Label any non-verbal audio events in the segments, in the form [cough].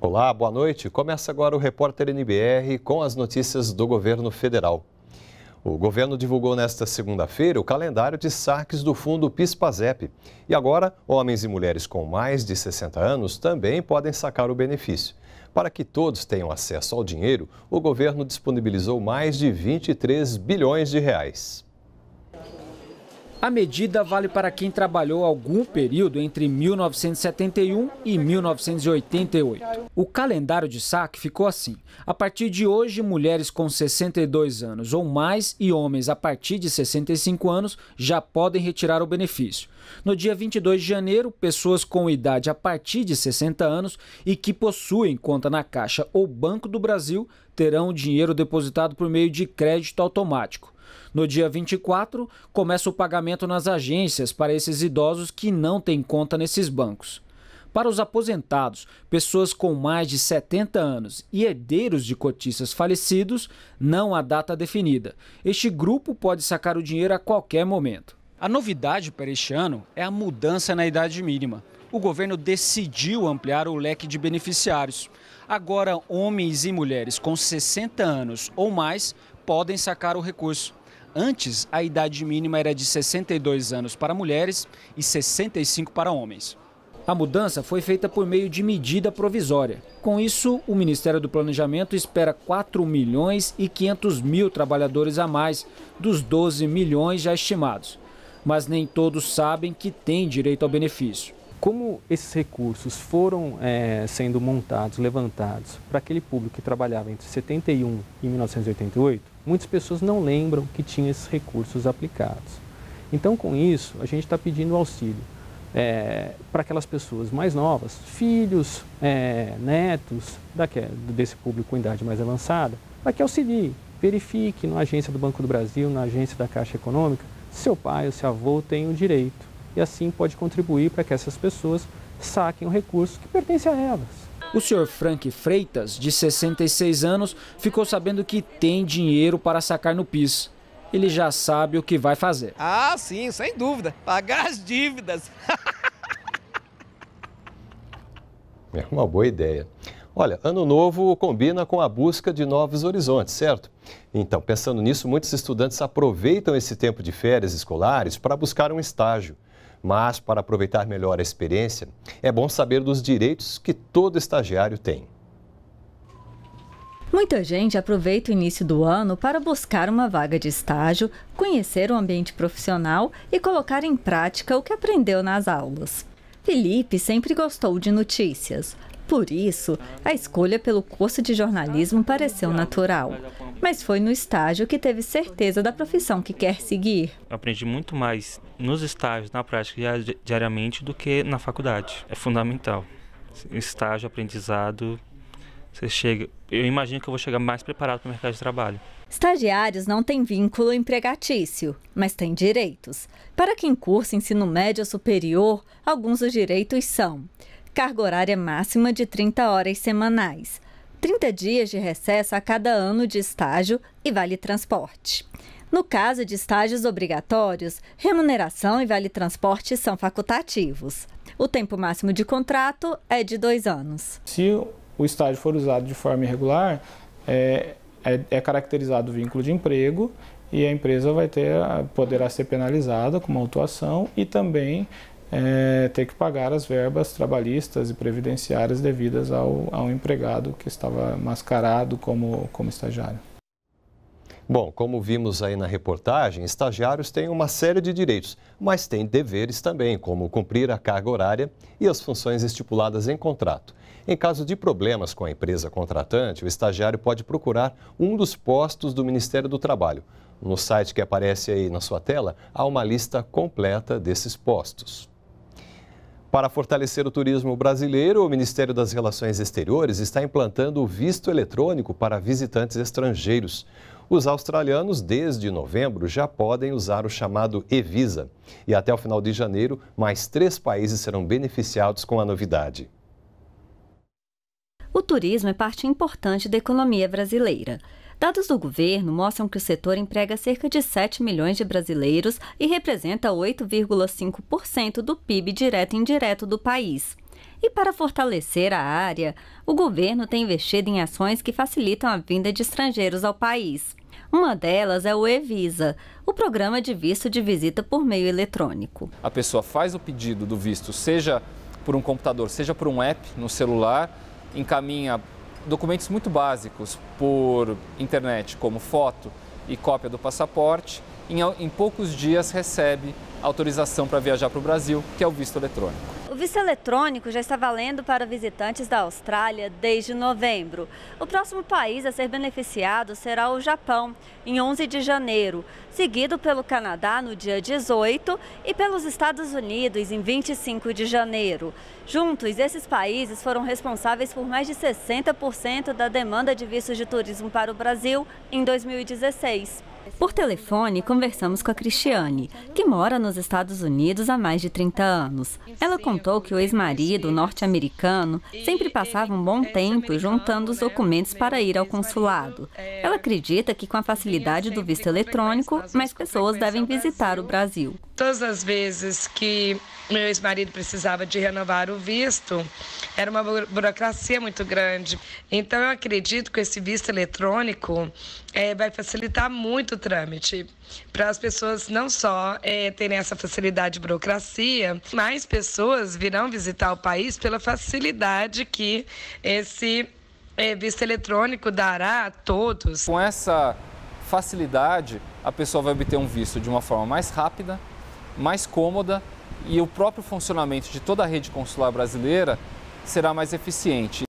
Olá, boa noite. Começa agora o Repórter NBR com as notícias do governo federal. O governo divulgou nesta segunda-feira o calendário de saques do fundo PIS-PASEP. E agora, homens e mulheres com mais de 60 anos também podem sacar o benefício. Para que todos tenham acesso ao dinheiro, o governo disponibilizou mais de 23 bilhões de reais. A medida vale para quem trabalhou algum período entre 1971 e 1988. O calendário de saque ficou assim. A partir de hoje, mulheres com 62 anos ou mais e homens a partir de 65 anos já podem retirar o benefício. No dia 22 de janeiro, pessoas com idade a partir de 60 anos e que possuem conta na Caixa ou Banco do Brasil terão o dinheiro depositado por meio de crédito automático. No dia 24, começa o pagamento nas agências para esses idosos que não têm conta nesses bancos. Para os aposentados, pessoas com mais de 70 anos e herdeiros de cotistas falecidos, não há data definida. Este grupo pode sacar o dinheiro a qualquer momento. A novidade para este ano é a mudança na idade mínima. O governo decidiu ampliar o leque de beneficiários. Agora, homens e mulheres com 60 anos ou mais podem sacar o recurso. Antes, a idade mínima era de 62 anos para mulheres e 65 para homens. A mudança foi feita por meio de medida provisória. Com isso, o Ministério do Planejamento espera 4 milhões e 500 mil trabalhadores a mais dos 12 milhões já estimados. Mas nem todos sabem que têm direito ao benefício como esses recursos foram é, sendo montados, levantados para aquele público que trabalhava entre 71 e 1988, muitas pessoas não lembram que tinha esses recursos aplicados. Então, com isso, a gente está pedindo auxílio é, para aquelas pessoas mais novas, filhos, é, netos daquele desse público com idade mais avançada, para que auxilie, verifique na agência do Banco do Brasil, na agência da Caixa Econômica, se seu pai ou seu avô tem o direito e assim pode contribuir para que essas pessoas saquem o recurso que pertence a elas. O senhor Frank Freitas, de 66 anos, ficou sabendo que tem dinheiro para sacar no PIS. Ele já sabe o que vai fazer. Ah, sim, sem dúvida. Pagar as dívidas. [laughs] é uma boa ideia. Olha, ano novo combina com a busca de novos horizontes, certo? Então, pensando nisso, muitos estudantes aproveitam esse tempo de férias escolares para buscar um estágio. Mas, para aproveitar melhor a experiência, é bom saber dos direitos que todo estagiário tem. Muita gente aproveita o início do ano para buscar uma vaga de estágio, conhecer o ambiente profissional e colocar em prática o que aprendeu nas aulas. Felipe sempre gostou de notícias. Por isso, a escolha pelo curso de jornalismo pareceu natural. Mas foi no estágio que teve certeza da profissão que quer seguir. Eu aprendi muito mais nos estágios, na prática, diariamente, do que na faculdade. É fundamental. Estágio, aprendizado, você chega. Eu imagino que eu vou chegar mais preparado para o mercado de trabalho. Estagiários não têm vínculo empregatício, mas têm direitos. Para quem cursa ensino médio ou superior, alguns dos direitos são: carga horária máxima de 30 horas semanais, 30 dias de recesso a cada ano de estágio e vale transporte. No caso de estágios obrigatórios, remuneração e vale transporte são facultativos. O tempo máximo de contrato é de dois anos. Se o estágio for usado de forma irregular, é, é, é caracterizado o vínculo de emprego e a empresa vai ter, poderá ser penalizada com uma autuação e também é, ter que pagar as verbas trabalhistas e previdenciárias devidas ao, ao empregado que estava mascarado como, como estagiário. Bom, como vimos aí na reportagem, estagiários têm uma série de direitos, mas têm deveres também, como cumprir a carga horária e as funções estipuladas em contrato. Em caso de problemas com a empresa contratante, o estagiário pode procurar um dos postos do Ministério do Trabalho. No site que aparece aí na sua tela, há uma lista completa desses postos. Para fortalecer o turismo brasileiro, o Ministério das Relações Exteriores está implantando o visto eletrônico para visitantes estrangeiros. Os australianos, desde novembro, já podem usar o chamado E-Visa. E até o final de janeiro, mais três países serão beneficiados com a novidade. O turismo é parte importante da economia brasileira. Dados do governo mostram que o setor emprega cerca de 7 milhões de brasileiros e representa 8,5% do PIB direto e indireto do país. E para fortalecer a área, o governo tem investido em ações que facilitam a vinda de estrangeiros ao país. Uma delas é o E-Visa, o programa de visto de visita por meio eletrônico. A pessoa faz o pedido do visto, seja por um computador, seja por um app no celular, encaminha documentos muito básicos por internet, como foto e cópia do passaporte, em, em poucos dias recebe autorização para viajar para o Brasil, que é o visto eletrônico. O visto eletrônico já está valendo para visitantes da Austrália desde novembro. O próximo país a ser beneficiado será o Japão, em 11 de janeiro, seguido pelo Canadá no dia 18 e pelos Estados Unidos em 25 de janeiro. Juntos, esses países foram responsáveis por mais de 60% da demanda de vistos de turismo para o Brasil em 2016. Por telefone, conversamos com a Cristiane, que mora nos Estados Unidos há mais de 30 anos. Ela contou que o ex-marido norte-americano sempre passava um bom tempo juntando os documentos para ir ao consulado. Ela acredita que com a facilidade do visto eletrônico, mais pessoas devem visitar o Brasil. Todas as vezes que meu ex-marido precisava de renovar o visto, era uma burocracia muito grande. Então, eu acredito que esse visto eletrônico é, vai facilitar muito o trâmite para as pessoas não só é, terem essa facilidade de burocracia, mais pessoas virão visitar o país pela facilidade que esse é, visto eletrônico dará a todos. Com essa facilidade, a pessoa vai obter um visto de uma forma mais rápida, mais cômoda e o próprio funcionamento de toda a rede consular brasileira será mais eficiente.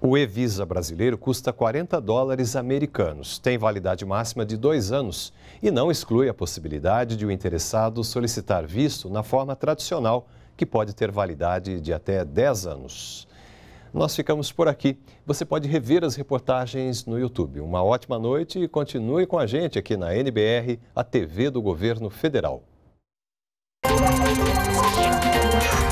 O e-visa brasileiro custa 40 dólares americanos, tem validade máxima de dois anos e não exclui a possibilidade de o interessado solicitar visto na forma tradicional, que pode ter validade de até 10 anos. Nós ficamos por aqui. Você pode rever as reportagens no YouTube. Uma ótima noite e continue com a gente aqui na NBR, a TV do Governo Federal. Thank you.